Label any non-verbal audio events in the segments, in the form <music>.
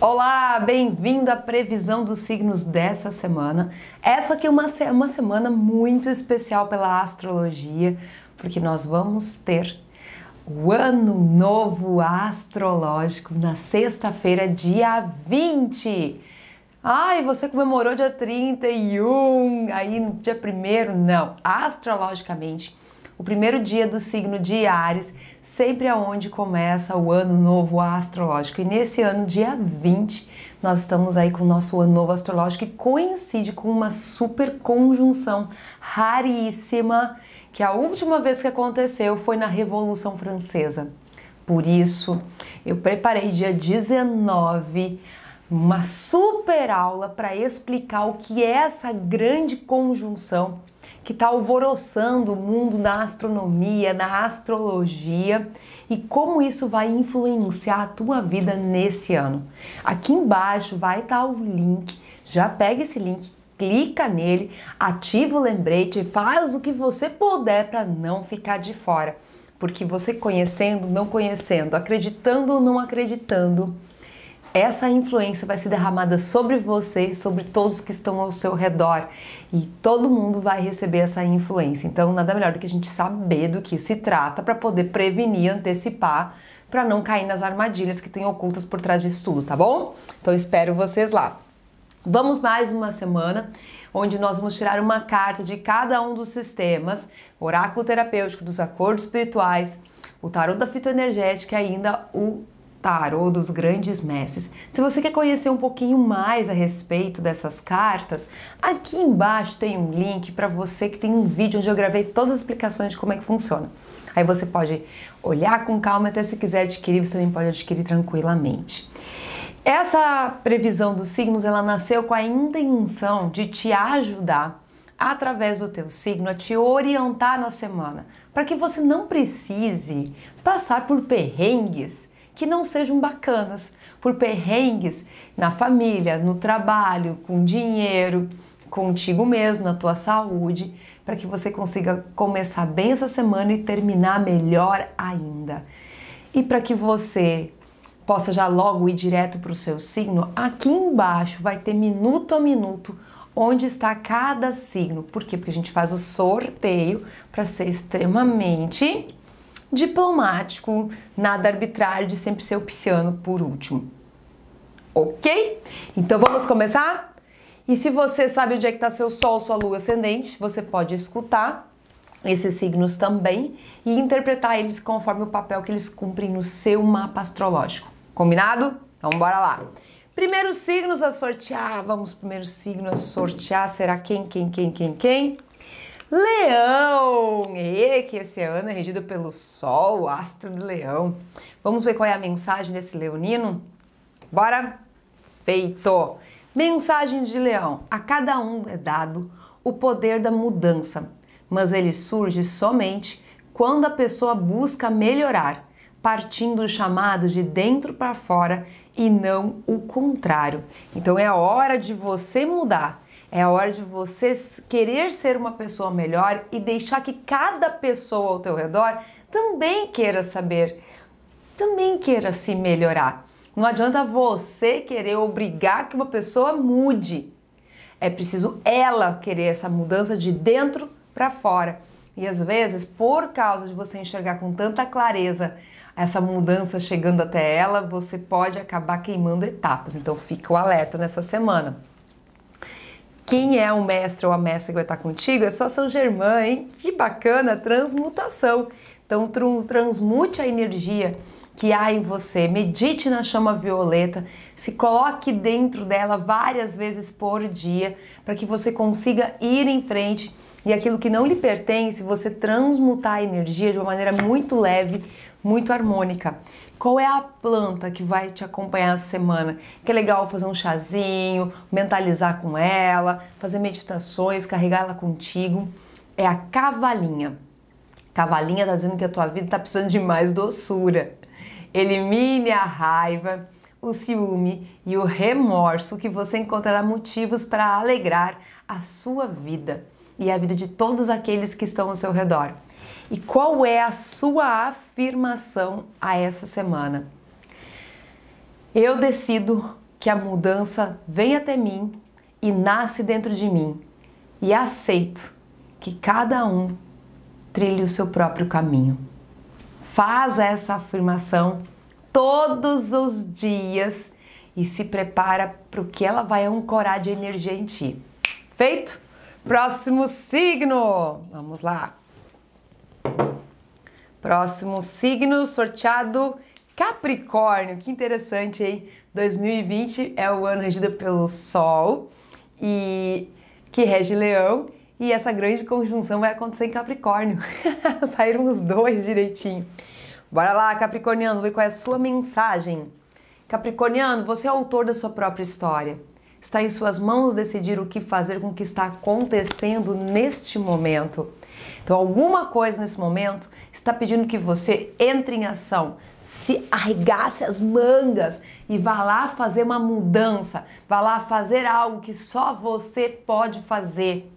Olá, bem-vindo à previsão dos signos dessa semana. Essa aqui é uma, uma semana muito especial pela astrologia, porque nós vamos ter o Ano Novo Astrológico na sexta-feira, dia 20. Ai, você comemorou dia 31, aí no dia 1 não. Astrologicamente, o primeiro dia do signo de Ares, sempre aonde começa o ano novo astrológico. E nesse ano, dia 20, nós estamos aí com o nosso ano novo astrológico que coincide com uma super conjunção raríssima, que a última vez que aconteceu foi na Revolução Francesa. Por isso, eu preparei dia 19 uma super aula para explicar o que é essa grande conjunção que está alvoroçando o mundo na astronomia, na astrologia e como isso vai influenciar a tua vida nesse ano. Aqui embaixo vai estar tá o link, já pega esse link, clica nele, ativa o lembrete, e faz o que você puder para não ficar de fora, porque você conhecendo, não conhecendo, acreditando ou não acreditando, essa influência vai ser derramada sobre você, sobre todos que estão ao seu redor e todo mundo vai receber essa influência. Então, nada melhor do que a gente saber do que se trata para poder prevenir, antecipar, para não cair nas armadilhas que tem ocultas por trás disso tudo, tá bom? Então, espero vocês lá. Vamos mais uma semana, onde nós vamos tirar uma carta de cada um dos sistemas, oráculo terapêutico dos acordos espirituais, o tarot da fitoenergética e ainda o tarô dos grandes mestres. Se você quer conhecer um pouquinho mais a respeito dessas cartas, aqui embaixo tem um link para você que tem um vídeo onde eu gravei todas as explicações de como é que funciona. Aí você pode olhar com calma, até se quiser adquirir, você também pode adquirir tranquilamente. Essa previsão dos signos, ela nasceu com a intenção de te ajudar através do teu signo a te orientar na semana, para que você não precise passar por perrengues que não sejam bacanas, por perrengues na família, no trabalho, com dinheiro, contigo mesmo, na tua saúde, para que você consiga começar bem essa semana e terminar melhor ainda. E para que você possa já logo ir direto para o seu signo, aqui embaixo vai ter minuto a minuto onde está cada signo. Por quê? Porque a gente faz o sorteio para ser extremamente diplomático, nada arbitrário de sempre ser o pisciano por último. Ok? Então vamos começar? E se você sabe onde é que está seu Sol, sua Lua ascendente, você pode escutar esses signos também e interpretar eles conforme o papel que eles cumprem no seu mapa astrológico. Combinado? Então bora lá. Primeiros signos a sortear. Vamos, primeiro signo a sortear. Será quem, quem, quem, quem, quem? Leão! E que esse ano é regido pelo Sol, o astro do leão. Vamos ver qual é a mensagem desse leonino? Bora? Feito! Mensagem de leão. A cada um é dado o poder da mudança, mas ele surge somente quando a pessoa busca melhorar, partindo do chamado de dentro para fora e não o contrário. Então é a hora de você mudar é a hora de você querer ser uma pessoa melhor e deixar que cada pessoa ao teu redor também queira saber, também queira se melhorar. Não adianta você querer obrigar que uma pessoa mude. É preciso ela querer essa mudança de dentro para fora. E às vezes, por causa de você enxergar com tanta clareza essa mudança chegando até ela, você pode acabar queimando etapas. Então, fica o alerta nessa semana. Quem é o mestre ou a mestra que vai estar contigo é só São Germain, hein? Que bacana, transmutação. Então transmute a energia que há em você. Medite na chama violeta, se coloque dentro dela várias vezes por dia para que você consiga ir em frente e aquilo que não lhe pertence, você transmutar a energia de uma maneira muito leve muito harmônica. Qual é a planta que vai te acompanhar essa semana? Que é legal fazer um chazinho, mentalizar com ela, fazer meditações, carregar ela contigo. É a cavalinha. Cavalinha tá dizendo que a tua vida tá precisando de mais doçura. Elimine a raiva, o ciúme e o remorso que você encontrará motivos para alegrar a sua vida e a vida de todos aqueles que estão ao seu redor e qual é a sua afirmação a essa semana. Eu decido que a mudança vem até mim e nasce dentro de mim e aceito que cada um trilhe o seu próprio caminho. Faz essa afirmação todos os dias e se prepara para o que ela vai ancorar de energia em ti. Feito? Próximo signo! Vamos lá! Próximo signo sorteado Capricórnio. Que interessante, hein? 2020 é o ano regido pelo Sol e que rege Leão e essa grande conjunção vai acontecer em Capricórnio. <laughs> Saíram os dois direitinho. Bora lá, Capricorniano, ver qual é a sua mensagem. Capricorniano, você é autor da sua própria história. Está em suas mãos decidir o que fazer com o que está acontecendo neste momento. Então, alguma coisa nesse momento está pedindo que você entre em ação, se arregasse as mangas e vá lá fazer uma mudança, vá lá fazer algo que só você pode fazer.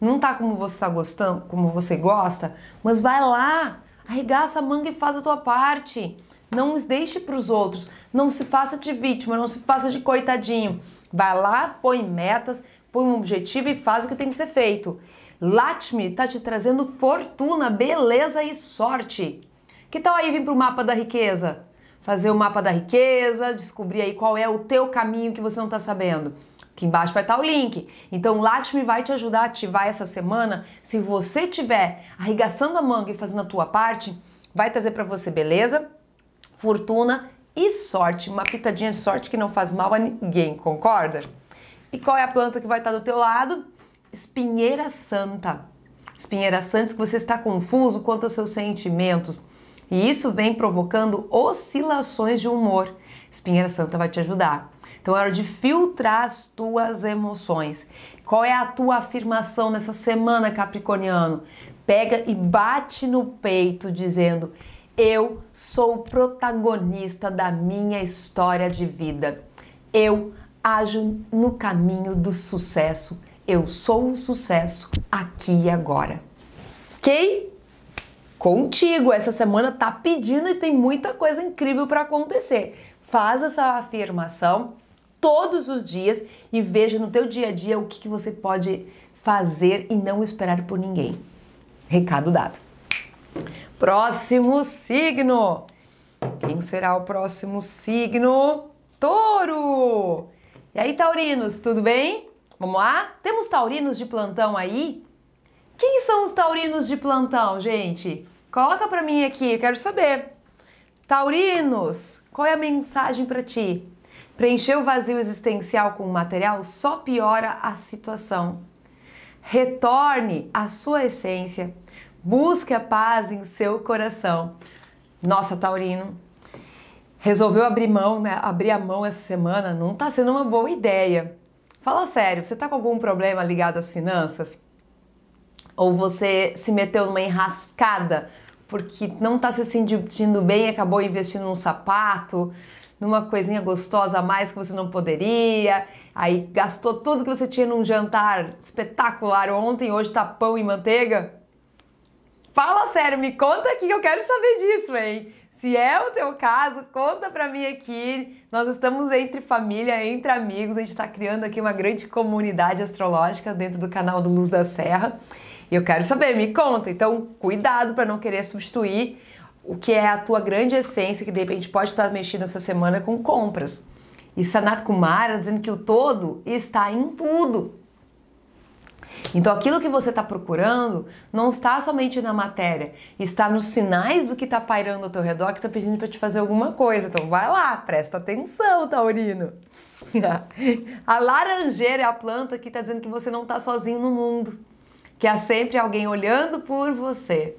Não tá como você está gostando, como você gosta, mas vai lá, arregaça a manga e faz a tua parte. Não os deixe para os outros, não se faça de vítima, não se faça de coitadinho. Vai lá, põe metas, põe um objetivo e faz o que tem que ser feito. Latme está te trazendo fortuna, beleza e sorte. Que tal aí vir para o mapa da riqueza? Fazer o mapa da riqueza, descobrir aí qual é o teu caminho que você não está sabendo. Aqui embaixo vai estar tá o link. Então, o Latme vai te ajudar a ativar essa semana. Se você tiver arregaçando a manga e fazendo a tua parte, vai trazer para você beleza, fortuna e sorte. Uma pitadinha de sorte que não faz mal a ninguém, concorda? E qual é a planta que vai estar tá do teu lado? espinheira santa. Espinheira santa que você está confuso quanto aos seus sentimentos e isso vem provocando oscilações de humor. Espinheira santa vai te ajudar. Então é hora de filtrar as tuas emoções. Qual é a tua afirmação nessa semana, Capricorniano? Pega e bate no peito dizendo: Eu sou o protagonista da minha história de vida. Eu ajo no caminho do sucesso. Eu sou o sucesso aqui e agora. Ok? Contigo, essa semana tá pedindo e tem muita coisa incrível para acontecer. Faz essa afirmação todos os dias e veja no teu dia a dia o que, que você pode fazer e não esperar por ninguém. Recado dado. Próximo signo. Quem será o próximo signo? Touro! E aí, taurinos, tudo bem? Vamos lá? Temos taurinos de plantão aí? Quem são os taurinos de plantão, gente? Coloca para mim aqui, eu quero saber. Taurinos, qual é a mensagem para ti? Preencher o vazio existencial com material só piora a situação. Retorne à sua essência. Busque a paz em seu coração. Nossa, Taurino, resolveu abrir mão, né? Abrir a mão essa semana não está sendo uma boa ideia. Fala sério, você tá com algum problema ligado às finanças? Ou você se meteu numa enrascada porque não está se sentindo bem e acabou investindo num sapato, numa coisinha gostosa a mais que você não poderia, aí gastou tudo que você tinha num jantar espetacular ontem, hoje tá pão e manteiga? Fala sério, me conta aqui que eu quero saber disso, hein? Se é o teu caso, conta pra mim aqui. Nós estamos entre família, entre amigos, a gente está criando aqui uma grande comunidade astrológica dentro do canal do Luz da Serra. E eu quero saber, me conta. Então, cuidado para não querer substituir o que é a tua grande essência, que de repente pode estar mexido essa semana com compras. E Sanat Kumara dizendo que o todo está em tudo. Então aquilo que você está procurando não está somente na matéria, está nos sinais do que está pairando ao teu redor que está pedindo para te fazer alguma coisa. Então vai lá, presta atenção, Taurino. <laughs> a laranjeira é a planta que está dizendo que você não está sozinho no mundo, que há sempre alguém olhando por você.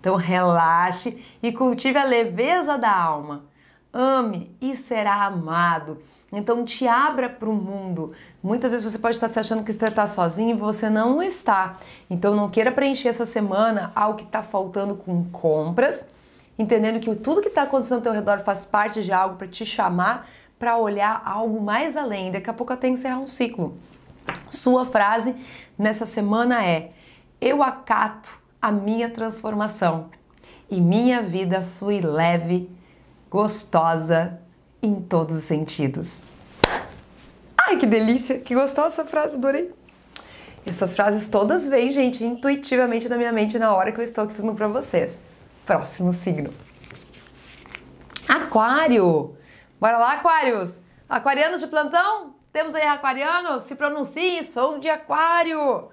Então relaxe e cultive a leveza da alma. Ame e será amado. Então te abra para o mundo. Muitas vezes você pode estar se achando que você está sozinho e você não está. Então não queira preencher essa semana ao que está faltando com compras, entendendo que tudo que está acontecendo ao teu redor faz parte de algo para te chamar para olhar algo mais além. Daqui a pouco até encerrar um ciclo. Sua frase nessa semana é: Eu acato a minha transformação e minha vida flui leve, gostosa em todos os sentidos. Ai, que delícia! Que gostosa essa frase, adorei! Essas frases todas vêm, gente, intuitivamente na minha mente na hora que eu estou aqui falando para vocês. Próximo signo. Aquário! Bora lá, Aquários! Aquarianos de plantão? Temos aí aquarianos? Se pronunciem, sou de aquário!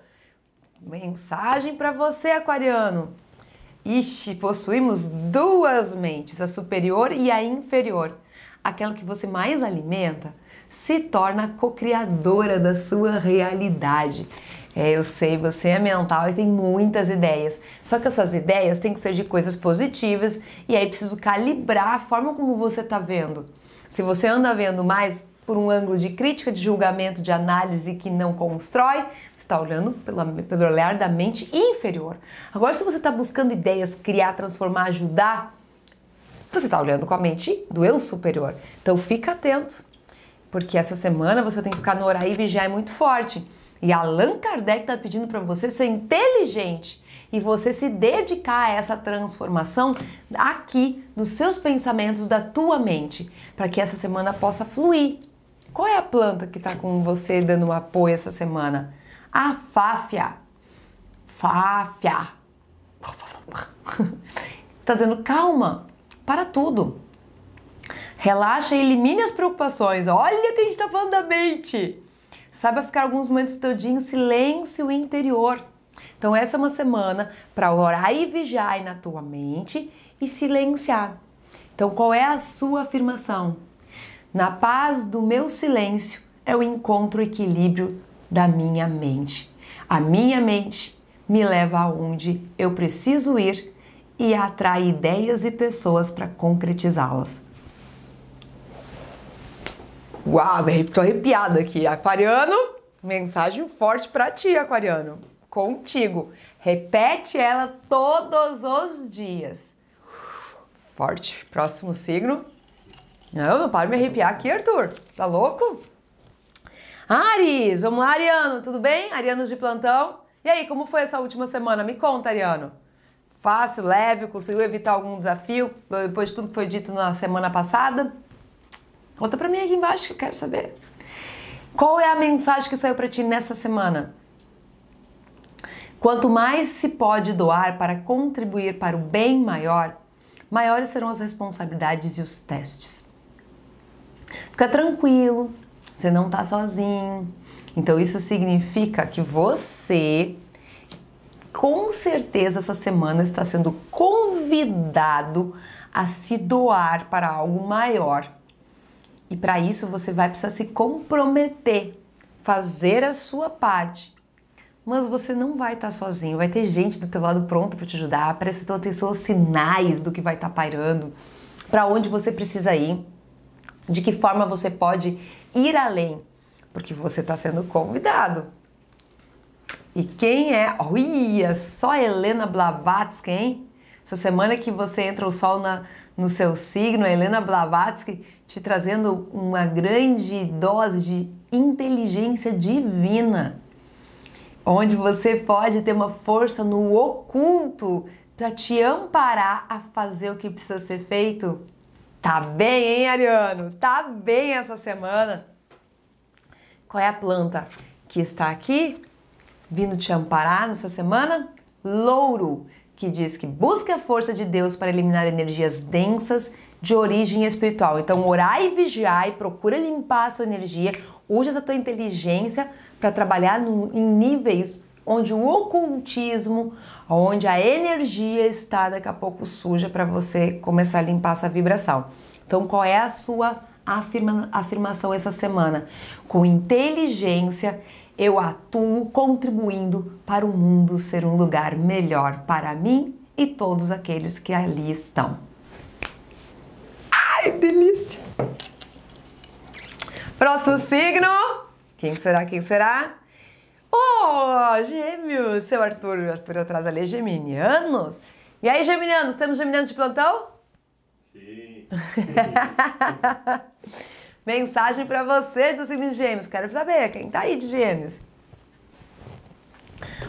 Mensagem para você, aquariano. Ixi, possuímos duas mentes, a superior e a inferior aquela que você mais alimenta, se torna co-criadora da sua realidade. É, eu sei, você é mental e tem muitas ideias. Só que essas ideias têm que ser de coisas positivas e aí preciso calibrar a forma como você está vendo. Se você anda vendo mais por um ângulo de crítica, de julgamento, de análise que não constrói, você está olhando pela, pelo olhar da mente inferior. Agora, se você está buscando ideias, criar, transformar, ajudar, você está olhando com a mente do eu superior. Então fica atento, porque essa semana você tem que ficar no orar e vigiar é muito forte. E Allan Kardec está pedindo para você ser inteligente e você se dedicar a essa transformação aqui, dos seus pensamentos, da tua mente, para que essa semana possa fluir. Qual é a planta que está com você dando um apoio essa semana? A Fáfia. Fáfia. <laughs> Tá dando calma, para tudo. Relaxa e elimine as preocupações. Olha que a gente está falando da mente. Saiba ficar alguns momentos do teu dia em silêncio interior. Então essa é uma semana para orar e vigiar na tua mente e silenciar. Então qual é a sua afirmação? Na paz do meu silêncio eu encontro o equilíbrio da minha mente. A minha mente me leva aonde eu preciso ir e atrai ideias e pessoas para concretizá-las. Uau, estou arrepiada aqui. Aquariano, mensagem forte para ti, Aquariano. Contigo. Repete ela todos os dias. Forte. Próximo signo. Não, não para de me arrepiar aqui, Arthur. Tá louco? Ares, vamos lá, Ariano, tudo bem? Arianos de plantão. E aí, como foi essa última semana? Me conta, Ariano. Fácil, leve, conseguiu evitar algum desafio depois de tudo que foi dito na semana passada? Conta para mim aqui embaixo que eu quero saber. Qual é a mensagem que saiu para ti nessa semana? Quanto mais se pode doar para contribuir para o bem maior, maiores serão as responsabilidades e os testes. Fica tranquilo, você não está sozinho. Então isso significa que você com certeza essa semana está sendo convidado a se doar para algo maior. E para isso você vai precisar se comprometer, fazer a sua parte. Mas você não vai estar sozinho, vai ter gente do teu lado pronta para te ajudar, prestou atenção aos sinais do que vai estar tá pairando, para onde você precisa ir, de que forma você pode ir além, porque você está sendo convidado. E quem é? Olha, só Helena Blavatsky, hein? Essa semana que você entra o sol na, no seu signo, a Helena Blavatsky te trazendo uma grande dose de inteligência divina, onde você pode ter uma força no oculto para te amparar a fazer o que precisa ser feito. Tá bem, hein, Ariano? Tá bem essa semana. Qual é a planta que está aqui? vindo te amparar nessa semana? Louro, que diz que busque a força de Deus para eliminar energias densas de origem espiritual. Então, orai e vigiar e procura limpar a sua energia, use a tua inteligência para trabalhar no, em níveis onde o ocultismo, onde a energia está daqui a pouco suja para você começar a limpar essa vibração. Então, qual é a sua afirma, afirmação essa semana? Com inteligência eu atuo contribuindo para o mundo ser um lugar melhor para mim e todos aqueles que ali estão. Ai, delícia! Próximo signo. Quem será? Quem será? Oh, gêmeos! Seu Arthur. O Arthur atrás ali é geminianos. E aí, geminianos? Temos geminianos de plantão? Sim. <laughs> <laughs> Mensagem para você do signo de Gêmeos. Quero saber quem tá aí de Gêmeos.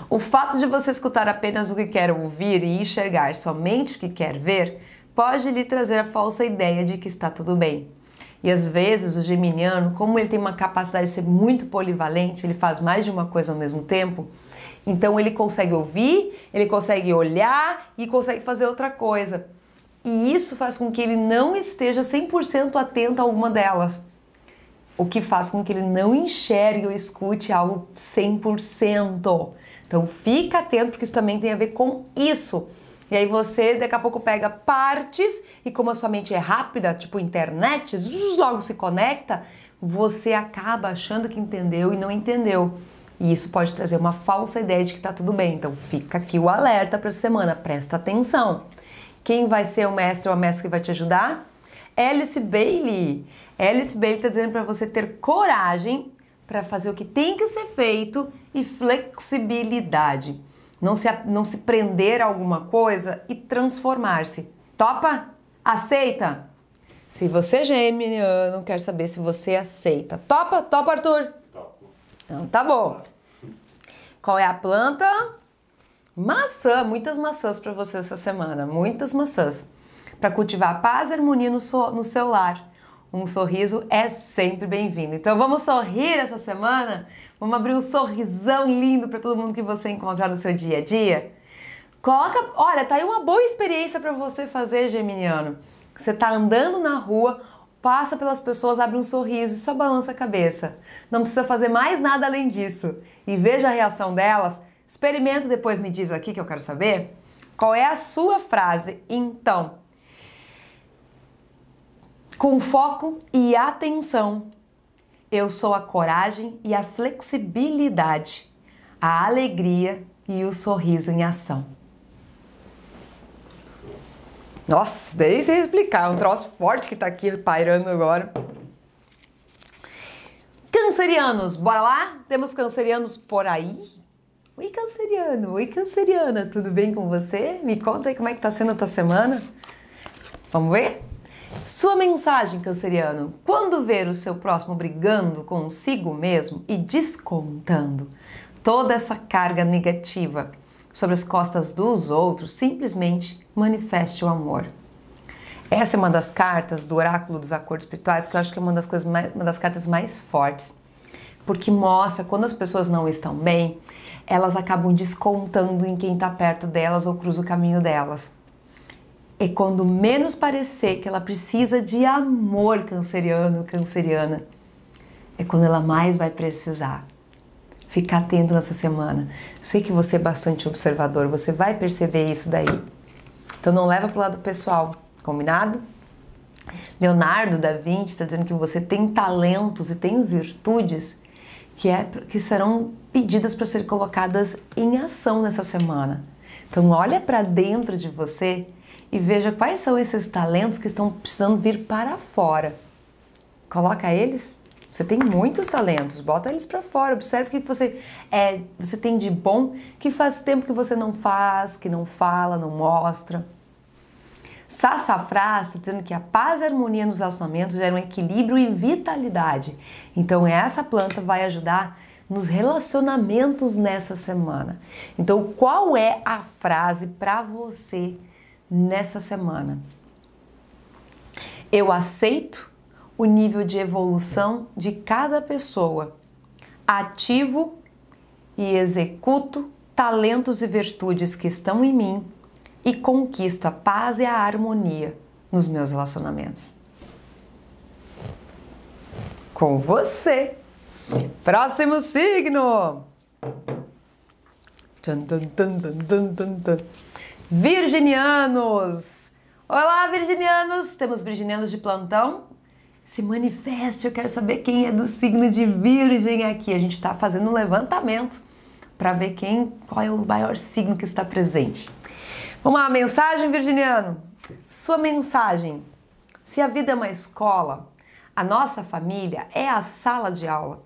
O fato de você escutar apenas o que quer ouvir e enxergar somente o que quer ver pode lhe trazer a falsa ideia de que está tudo bem. E às vezes o geminiano, como ele tem uma capacidade de ser muito polivalente, ele faz mais de uma coisa ao mesmo tempo, então ele consegue ouvir, ele consegue olhar e consegue fazer outra coisa e isso faz com que ele não esteja 100% atento a alguma delas. O que faz com que ele não enxergue ou escute algo 100%. Então fica atento porque isso também tem a ver com isso. E aí você daqui a pouco pega partes e como a sua mente é rápida, tipo internet, logo se conecta, você acaba achando que entendeu e não entendeu. E isso pode trazer uma falsa ideia de que está tudo bem. Então fica aqui o alerta para a semana, presta atenção. Quem vai ser o mestre ou a mestra que vai te ajudar? Alice Bailey. Alice Bailey está dizendo para você ter coragem para fazer o que tem que ser feito e flexibilidade. Não se, não se prender a alguma coisa e transformar-se. Topa? Aceita? Se você é não quer saber se você aceita. Topa? Topa, Arthur? Topo. Então tá bom. Qual é a planta? Maçã, muitas maçãs para você essa semana, muitas maçãs. Para cultivar paz e harmonia no, so, no seu lar. Um sorriso é sempre bem-vindo. Então vamos sorrir essa semana? Vamos abrir um sorrisão lindo para todo mundo que você encontrar no seu dia a dia? Coloca, olha, tá aí uma boa experiência para você fazer, Geminiano. Você tá andando na rua, passa pelas pessoas, abre um sorriso e só balança a cabeça. Não precisa fazer mais nada além disso. E veja a reação delas Experimenta depois me diz aqui que eu quero saber qual é a sua frase. Então, com foco e atenção, eu sou a coragem e a flexibilidade, a alegria e o sorriso em ação. Nossa, daí você explicar, é um troço forte que tá aqui pairando agora. Cancerianos, bora lá? Temos cancerianos por aí? Oi canceriano, oi canceriana, tudo bem com você? Me conta aí como é que tá sendo a tua semana. Vamos ver? Sua mensagem, canceriano. Quando ver o seu próximo brigando consigo mesmo e descontando toda essa carga negativa sobre as costas dos outros, simplesmente manifeste o amor. Essa é uma das cartas do oráculo dos acordos espirituais que eu acho que é uma das coisas mais, uma das cartas mais fortes porque mostra quando as pessoas não estão bem, elas acabam descontando em quem está perto delas ou cruza o caminho delas. É quando menos parecer que ela precisa de amor canceriano, canceriana, é quando ela mais vai precisar. Fica atento nessa semana. Sei que você é bastante observador, você vai perceber isso daí. Então não leva para o lado pessoal, combinado? Leonardo da Vinci está dizendo que você tem talentos e tem virtudes que, é, que serão pedidas para serem colocadas em ação nessa semana. Então, olha para dentro de você e veja quais são esses talentos que estão precisando vir para fora. Coloca eles. Você tem muitos talentos, bota eles para fora. Observe que você é, você tem de bom que faz tempo que você não faz, que não fala, não mostra. Sassafrás tá dizendo que a paz e a harmonia nos relacionamentos geram equilíbrio e vitalidade. Então essa planta vai ajudar nos relacionamentos nessa semana. Então qual é a frase para você nessa semana? Eu aceito o nível de evolução de cada pessoa. Ativo e executo talentos e virtudes que estão em mim e conquisto a paz e a harmonia nos meus relacionamentos. Com você! Próximo signo! Virginianos! Olá, virginianos! Temos virginianos de plantão? Se manifeste, eu quero saber quem é do signo de Virgem aqui. A gente está fazendo um levantamento para ver quem, qual é o maior signo que está presente. Vamos lá, mensagem, Virginiano. Sua mensagem. Se a vida é uma escola, a nossa família é a sala de aula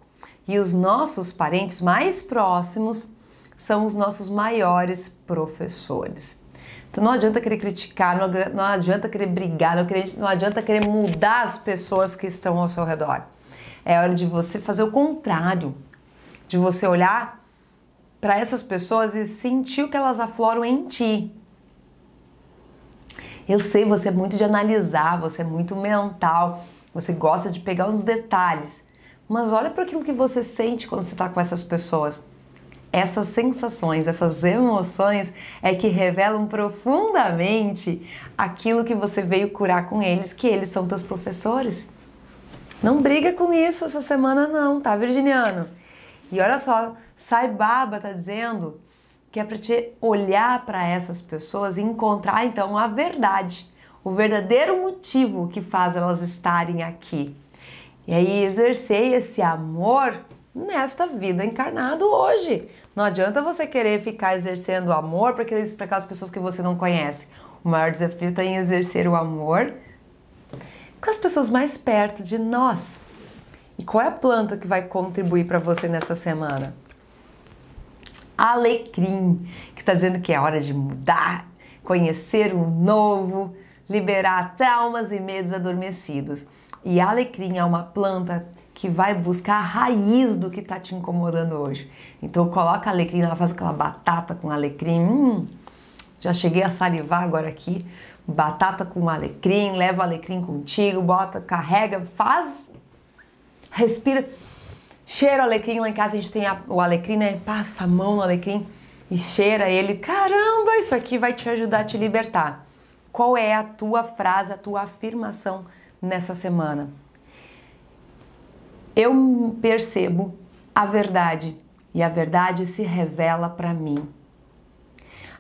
e os nossos parentes mais próximos são os nossos maiores professores. Então não adianta querer criticar, não adianta querer brigar, não adianta querer mudar as pessoas que estão ao seu redor. É hora de você fazer o contrário, de você olhar para essas pessoas e sentir o que elas afloram em ti. Eu sei, você é muito de analisar, você é muito mental, você gosta de pegar os detalhes. Mas olha para aquilo que você sente quando você está com essas pessoas. Essas sensações, essas emoções é que revelam profundamente aquilo que você veio curar com eles, que eles são teus professores. Não briga com isso essa semana não, tá, Virginiano? E olha só, Saibaba tá dizendo que é para te olhar para essas pessoas e encontrar então a verdade, o verdadeiro motivo que faz elas estarem aqui. E aí exercer esse amor nesta vida encarnado hoje. Não adianta você querer ficar exercendo amor para aquelas pessoas que você não conhece. O maior desafio está em exercer o amor com as pessoas mais perto de nós. E qual é a planta que vai contribuir para você nessa semana? Alecrim, que está dizendo que é hora de mudar, conhecer o novo, liberar traumas e medos adormecidos. E alecrim é uma planta que vai buscar a raiz do que está te incomodando hoje. Então coloca alecrim, ela faz aquela batata com alecrim. Hum, já cheguei a salivar agora aqui. Batata com alecrim, leva o alecrim contigo, bota, carrega, faz, respira cheira o alecrim. Lá em casa a gente tem a, o alecrim, né? Passa a mão no alecrim e cheira ele. Caramba, isso aqui vai te ajudar a te libertar. Qual é a tua frase, a tua afirmação nessa semana? Eu percebo a verdade e a verdade se revela para mim.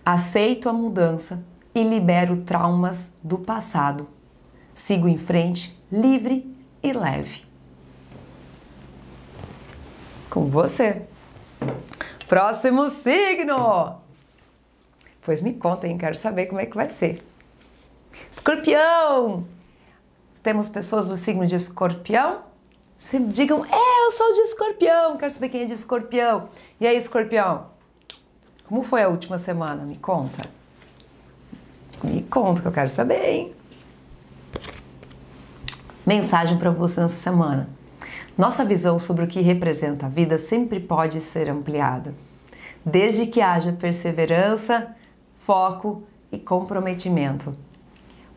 Aceito a mudança e libero traumas do passado. Sigo em frente, livre e leve com você. Próximo signo! Pois me contem, quero saber como é que vai ser. Escorpião! Temos pessoas do signo de escorpião? Se digam, é, eu sou de escorpião, quero saber quem é de escorpião. E aí, escorpião? Como foi a última semana? Me conta. Me conta que eu quero saber, hein? Mensagem para você nessa semana nossa visão sobre o que representa a vida sempre pode ser ampliada, desde que haja perseverança, foco e comprometimento.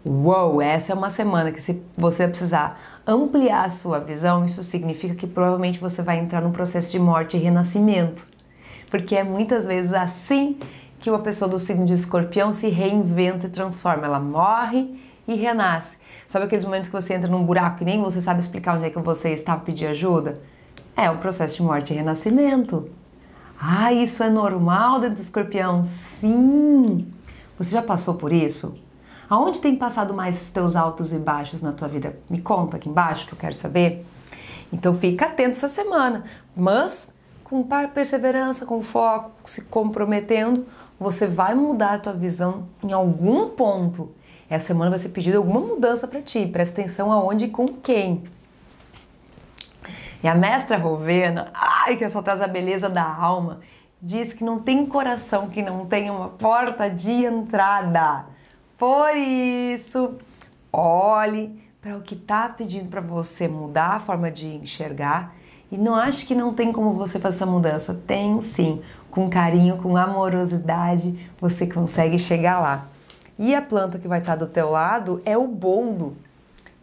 Uou, essa é uma semana que se você precisar ampliar a sua visão, isso significa que provavelmente você vai entrar num processo de morte e renascimento. Porque é muitas vezes assim que uma pessoa do signo de escorpião se reinventa e transforma. Ela morre e renasce. Sabe aqueles momentos que você entra num buraco e nem você sabe explicar onde é que você está para pedir ajuda? É um processo de morte e renascimento. Ah, isso é normal, do escorpião? Sim! Você já passou por isso? Aonde tem passado mais os teus altos e baixos na tua vida? Me conta aqui embaixo que eu quero saber. Então fica atento essa semana, mas com perseverança, com foco, se comprometendo, você vai mudar a tua visão em algum ponto essa semana vai ser pedido alguma mudança para ti. Presta atenção aonde e com quem. E a mestra Rovena, ai, que só traz a beleza da alma, diz que não tem coração que não tenha uma porta de entrada. Por isso, olhe para o que está pedindo para você mudar a forma de enxergar e não ache que não tem como você fazer essa mudança. Tem sim. Com carinho, com amorosidade, você consegue chegar lá. E a planta que vai estar do teu lado é o boldo,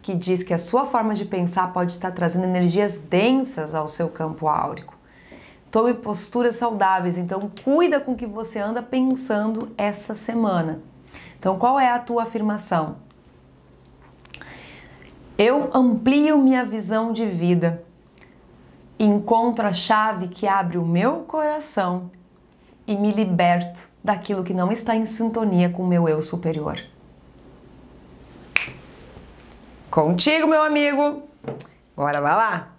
que diz que a sua forma de pensar pode estar trazendo energias densas ao seu campo áurico. Tome posturas saudáveis, então cuida com o que você anda pensando essa semana. Então, qual é a tua afirmação? Eu amplio minha visão de vida. Encontro a chave que abre o meu coração e me liberto daquilo que não está em sintonia com o meu eu superior. Contigo, meu amigo! agora vai lá!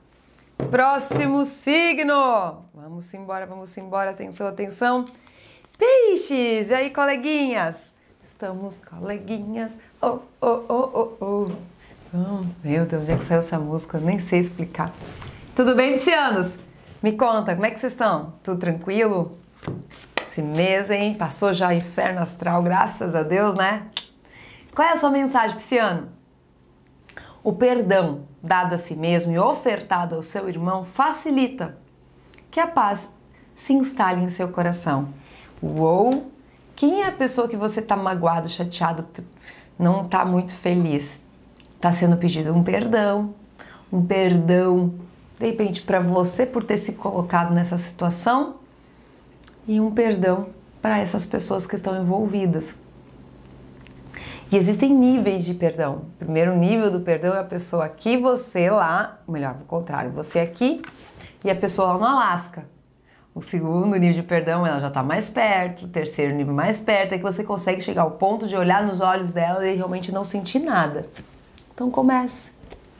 Próximo signo! Vamos embora, vamos embora, atenção, atenção! Peixes! E aí, coleguinhas? Estamos coleguinhas! Oh, oh, oh, oh, oh! Oh, meu Deus, onde é que saiu essa música? Eu nem sei explicar. Tudo bem, piscianos? Me conta, como é que vocês estão? Tudo tranquilo? esse mês, hein? Passou já inferno astral, graças a Deus, né? Qual é a sua mensagem, Pisciano? O perdão dado a si mesmo e ofertado ao seu irmão facilita que a paz se instale em seu coração. Uou! Quem é a pessoa que você está magoado, chateado, não está muito feliz? Está sendo pedido um perdão, um perdão, de repente, para você por ter se colocado nessa situação e um perdão para essas pessoas que estão envolvidas. E existem níveis de perdão. O primeiro nível do perdão é a pessoa aqui, você lá, melhor, o contrário, você aqui e a pessoa lá no Alasca. O segundo nível de perdão, ela já está mais perto. O terceiro nível mais perto é que você consegue chegar ao ponto de olhar nos olhos dela e realmente não sentir nada. Então comece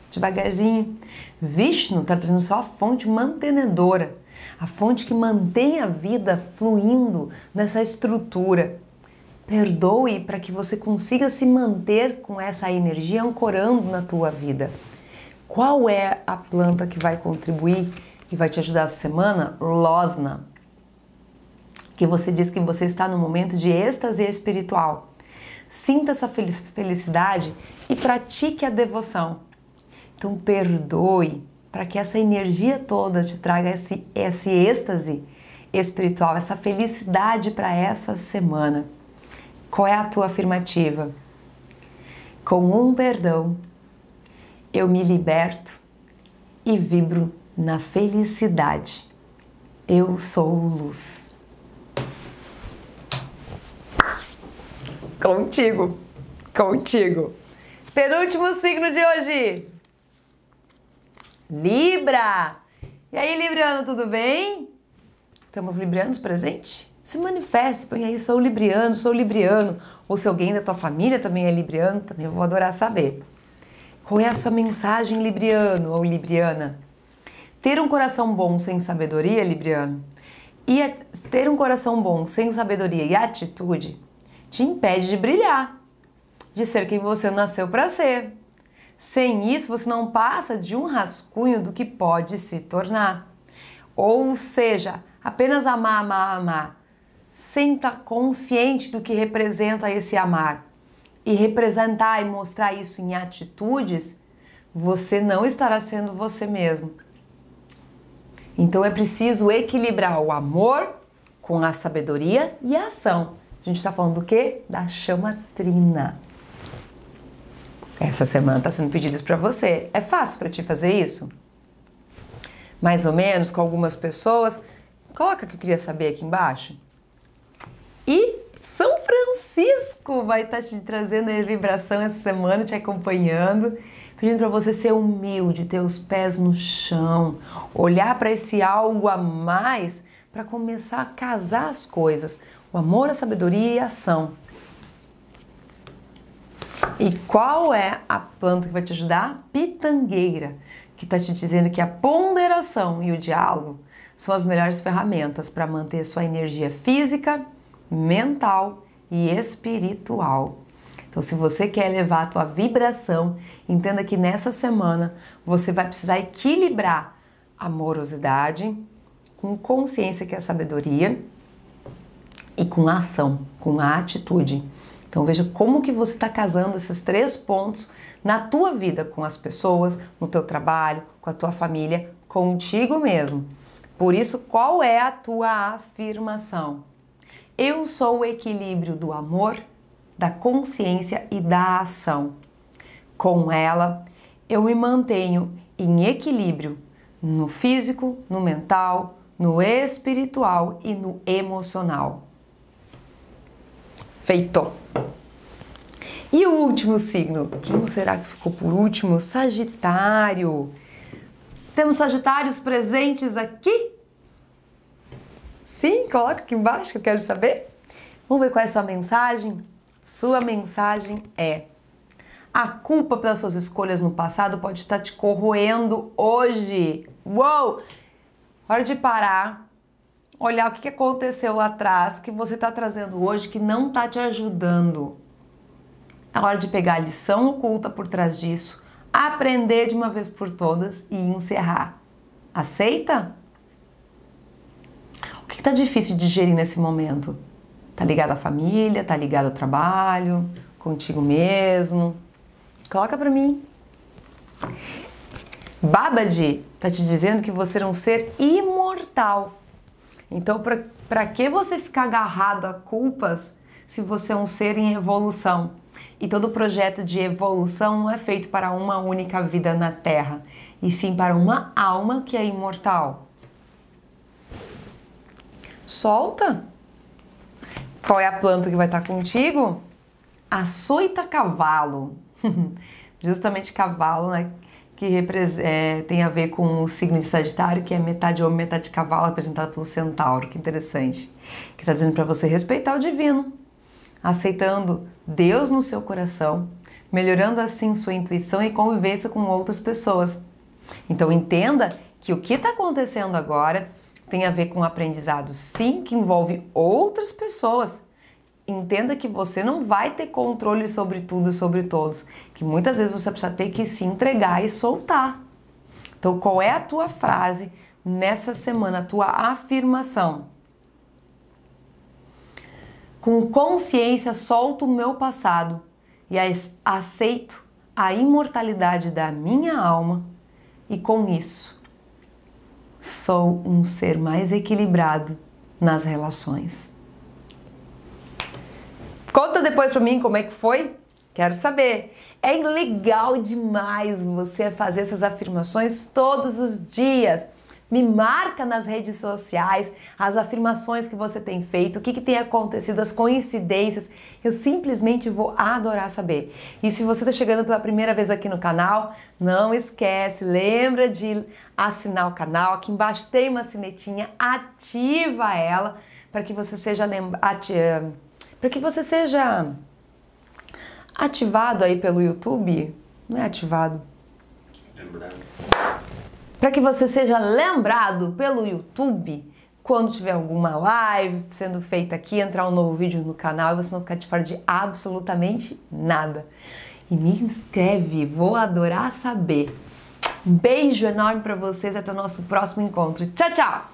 devagarzinho. Vishnu está trazendo só a fonte mantenedora a fonte que mantém a vida fluindo nessa estrutura. Perdoe para que você consiga se manter com essa energia ancorando na tua vida. Qual é a planta que vai contribuir e vai te ajudar essa semana? Losna. Que você diz que você está no momento de êxtase espiritual. Sinta essa felicidade e pratique a devoção. Então perdoe para que essa energia toda te traga esse, esse êxtase espiritual, essa felicidade para essa semana. Qual é a tua afirmativa? Com um perdão, eu me liberto e vibro na felicidade. Eu sou luz. Contigo, contigo. Penúltimo signo de hoje. Libra! E aí, Libriano, tudo bem? Temos Librianos presente? Se manifeste, põe aí, sou Libriano, sou Libriano. Ou se alguém da tua família também é Libriano, também eu vou adorar saber. Qual é a sua mensagem, Libriano ou Libriana? Ter um coração bom sem sabedoria, Libriano, e ter um coração bom sem sabedoria e atitude te impede de brilhar, de ser quem você nasceu para ser. Sem isso, você não passa de um rascunho do que pode se tornar. Ou seja, apenas amar, amar, amar, sem estar tá consciente do que representa esse amar e representar e mostrar isso em atitudes, você não estará sendo você mesmo. Então é preciso equilibrar o amor com a sabedoria e a ação. A gente está falando do quê? Da chama trina. Essa semana está sendo pedidos para você. É fácil para ti fazer isso? Mais ou menos, com algumas pessoas. Coloca que eu queria saber aqui embaixo. E São Francisco vai estar tá te trazendo a vibração essa semana, te acompanhando, pedindo para você ser humilde, ter os pés no chão, olhar para esse algo a mais para começar a casar as coisas, o amor, a sabedoria e a ação. E qual é a planta que vai te ajudar? Pitangueira, que está te dizendo que a ponderação e o diálogo são as melhores ferramentas para manter sua energia física, mental e espiritual. Então, se você quer elevar a tua vibração, entenda que nessa semana você vai precisar equilibrar amorosidade com consciência que é sabedoria e com ação, com a atitude. Então veja como que você está casando esses três pontos na tua vida com as pessoas, no teu trabalho, com a tua família, contigo mesmo. Por isso, qual é a tua afirmação? Eu sou o equilíbrio do amor, da consciência e da ação. Com ela, eu me mantenho em equilíbrio no físico, no mental, no espiritual e no emocional. Perfeito. E o último signo? Quem será que ficou por último? Sagitário. Temos Sagitários presentes aqui? Sim, coloca aqui embaixo que eu quero saber. Vamos ver qual é a sua mensagem? Sua mensagem é: a culpa pelas suas escolhas no passado pode estar te corroendo hoje. Uou! Hora de parar, olhar o que aconteceu lá atrás que você está trazendo hoje que não está te ajudando. É hora de pegar a lição oculta por trás disso, aprender de uma vez por todas e encerrar. Aceita? O que está difícil de digerir nesse momento? Tá ligado à família? Tá ligado ao trabalho? Contigo mesmo? Coloca para mim. Babadi está te dizendo que você é um ser imortal então, para que você ficar agarrado a culpas se você é um ser em evolução? E todo projeto de evolução não é feito para uma única vida na Terra, e sim para uma alma que é imortal. Solta! Qual é a planta que vai estar contigo? Açoita cavalo. <laughs> Justamente cavalo, né? que é, tem a ver com o signo de Sagitário, que é metade homem, metade cavalo, apresentado pelo centauro. Que interessante. Que está dizendo para você respeitar o divino, aceitando Deus no seu coração, melhorando assim sua intuição e convivência com outras pessoas. Então entenda que o que está acontecendo agora tem a ver com um aprendizado, sim, que envolve outras pessoas, entenda que você não vai ter controle sobre tudo e sobre todos, que muitas vezes você precisa ter que se entregar e soltar. Então, qual é a tua frase nessa semana, a tua afirmação? Com consciência, solto o meu passado e aceito a imortalidade da minha alma, e com isso, sou um ser mais equilibrado nas relações. Conta depois para mim como é que foi. Quero saber. É legal demais você fazer essas afirmações todos os dias. Me marca nas redes sociais as afirmações que você tem feito, o que, que tem acontecido, as coincidências. Eu simplesmente vou adorar saber. E se você está chegando pela primeira vez aqui no canal, não esquece, lembra de assinar o canal. Aqui embaixo tem uma sinetinha, ativa ela para que você seja lembrado para que você seja ativado aí pelo YouTube, não é ativado. Para que você seja lembrado pelo YouTube quando tiver alguma live sendo feita aqui, entrar um novo vídeo no canal e você não ficar de fora de absolutamente nada. E me inscreve, vou adorar saber. Beijo enorme para vocês até o nosso próximo encontro. Tchau, tchau.